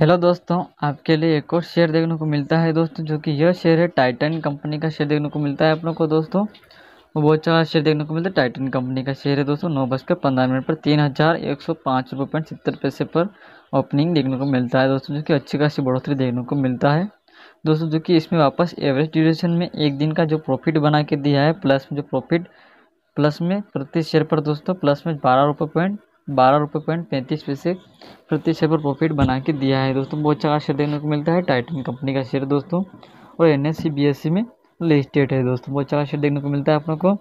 hello दोस्तों आपके लिए एक और शेयर देखने को मिलता है दोस्तों जो कि यह शेयर है टाइटन कंपनी का शेयर देखने को मिलता है अपनों को दोस्तों वो बहुत अच्छा शेयर देखने को मिलता है टाइटन कंपनी का शेयर है दोस्तों नौ बजकर पंद्रह मिनट पर तीन हज़ार एक सौ पाँच रुपये पॉइंट सत्तर पैसे पर ओपनिंग देखने को मिलता है दोस्तों जो कि अच्छी खासी बढ़ोतरी देखने को मिलता है दोस्तों जो कि इसमें वापस एवरेज ड्यूरेशन में एक दिन का जो प्रॉफिट बना के दिया है प्लस में जो प्रॉफिट प्लस में प्रति शेयर पर दोस्तों प्लस में बारह रुपये पॉइंट बारह रुपये पॉइंट पैंतीस पैसे प्रति शेयर पर प्रॉफिट बना के दिया है दोस्तों बहुत अच्छा शेयर देखने को मिलता है टाइटन कंपनी का शेयर दोस्तों और N S C B S C में लिस्टेड है दोस्तों बहुत अच्छा शेयर देखने को मिलता है आप लोग को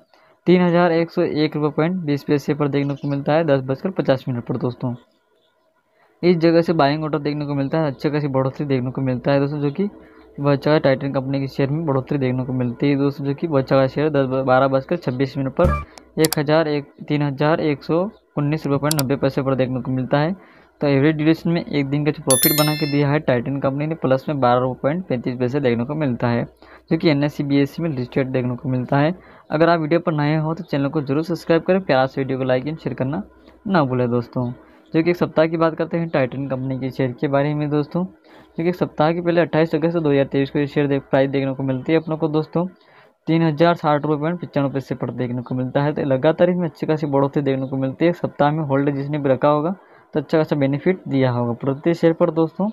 तीन हज़ार एक सौ एक रुपये पॉइंट बीस पैसे पर देखने को मिलता है दस बजकर पचास मिनट पर दोस्तों इस जगह से बाइंग ऑर्डर देखने को मिलता है अच्छे खासी बढ़ोतरी देखने को मिलता है दोस्तों जो कि वचा टाइटन कंपनी के शेयर में बढ़ोतरी देखने को मिलती है दोस्तों जो कि वचा का शेयर दस बारह बजकर छब्बीस मिनट पर एक हज़ार एक तीन हज़ार एक सौ उन्नीस रुपये पॉइंट नब्बे पैसे पर देखने को मिलता है तो एवरेज ड्यूरेशन में एक दिन का जो प्रॉफिट बना के दिया है टाइटन कंपनी ने प्लस में बारह रुपये पॉइंट पैंतीस पैसे देखने को मिलता है जो कि एन एस e, e में लिस्टेड देखने को मिलता है अगर आप वीडियो पर नए हो तो चैनल को जरूर सब्सक्राइब करें प्यार से वीडियो को लाइक एंड शेयर करना ना भूलें दोस्तों जो कि एक सप्ताह की बात करते हैं टाइटन कंपनी के शेयर के बारे में दोस्तों जो कि एक सप्ताह के पहले अट्ठाईस अगस्त दो हज़ार तेईस को ये शेयर देख प्राइस देखने को मिलती है अपनों को दोस्तों तीन हज़ार साठ रुपये पॉइंट पचानवे पैसे पर देखने को मिलता है तो लगातार इसमें अच्छी खासी बढ़ोतरी देखने को मिलती है सप्ताह में होल्ड जिसने भी रखा होगा तो अच्छा खासा बेनिफिट दिया होगा प्रति शेयर पर दोस्तों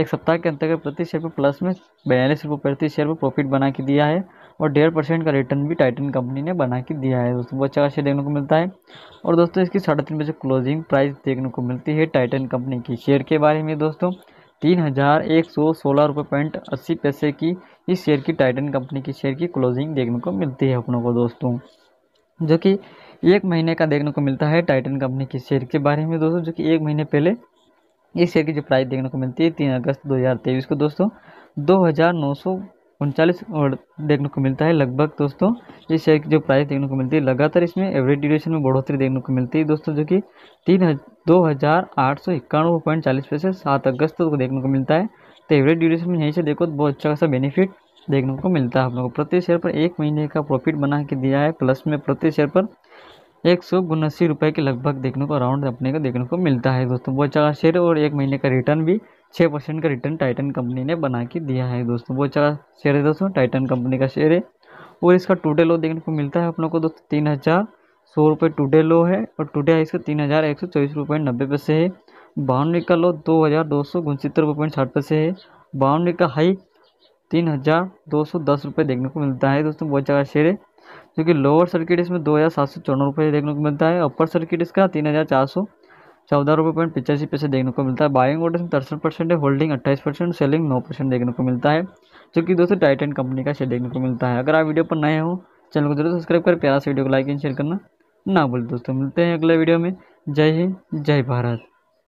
एक सप्ताह के अंतर्गत प्रति शेयर पर प्लस में बयालीस रुपये प्रति शेयर पर प्रॉफिट बना के दिया है और डेढ़ परसेंट का रिटर्न भी टाइटन कंपनी ने बना के दिया है दोस्तों बहुत अच्छा शेयर देखने को मिलता है और दोस्तों इसकी साढ़े तीन बजे क्लोजिंग प्राइस देखने को मिलती है टाइटन कंपनी की शेयर के बारे में दोस्तों तीन हज़ार एक सौ सोलह रुपये पॉइंट अस्सी पैसे की इस शेयर की टाइटन कंपनी की शेयर की क्लोजिंग देखने को मिलती है अपनों को दोस्तों जो कि एक महीने का देखने को मिलता है टाइटन कंपनी की शेयर के बारे में दोस्तों जो कि एक महीने पहले इस शेयर की जो प्राइस देखने को मिलती है तीन अगस्त तेईस को दोस्तों दो हज़ार नौ सौ उनचालीस और देखने को मिलता है लगभग दोस्तों ये शेयर की जो प्राइस देखने को मिलती है लगातार इसमें एवरेज ड्यूरेशन में बढ़ोतरी देखने को मिलती है दोस्तों जो कि तीन हज, दो हज़ार आठ सौ इक्यानवे पॉइंट चालीस पैसे सात अगस्त को देखने को मिलता है तो एवरेज ड्यूरेशन में यहीं से देखो तो बहुत अच्छा खासा बेनिफिट देखने को मिलता है आप लोगों को प्रति शेयर पर एक महीने का प्रॉफिट बना के दिया है प्लस में प्रति शेयर पर एक सौ उन्नासी रुपये के लगभग देखने को अराउंड अपने को देखने को मिलता है दोस्तों बहुत अच्छा शेयर और एक महीने का रिटर्न भी छः परसेंट का रिटर्न टाइटन कंपनी ने बना के दिया है दोस्तों बहुत अच्छा शेयर है दोस्तों टाइटन कंपनी का शेयर है और इसका टूडे लो देखने को मिलता है अपनों को दोस्तों तीन हज़ार सौ रुपये टूडे लो है और टूडे इसका तीन हज़ार एक सौ चौबीस रुपये नब्बे पैसे है बाउंड्री का लो दो हज़ार दो सौ उनसत्तर रुपये पॉइंट साठ पैसे है बाउंड्री का हाई तीन हज़ार दो सौ दस रुपये देखने को मिलता है दोस्तों बहुत जगह शेयर है क्योंकि लोअर सर्किट इसमें दो हज़ार सात सौ चौनौ रुपये देखने को मिलता है अपर सर्किट इसका तीन हज़ार चार सौ चौदह रुपये पॉइंट पिचासी पैसे देखने को मिलता है बाइंग ऑर्डर में तिरसठ परसेंट है होल्डिंग अट्ठाईस परसेंट सेलिंग नौ परसेंट देखने को मिलता है जो कि दोस्तों टाइटन कंपनी का शेयर देखने को मिलता है अगर आप वीडियो पर नए हो चैनल को जरूर सब्सक्राइब करें प्यारा से वीडियो को लाइक एंड शेयर करना ना भूल दोस्तों मिलते हैं अगले वीडियो में जय हिंद जय भारत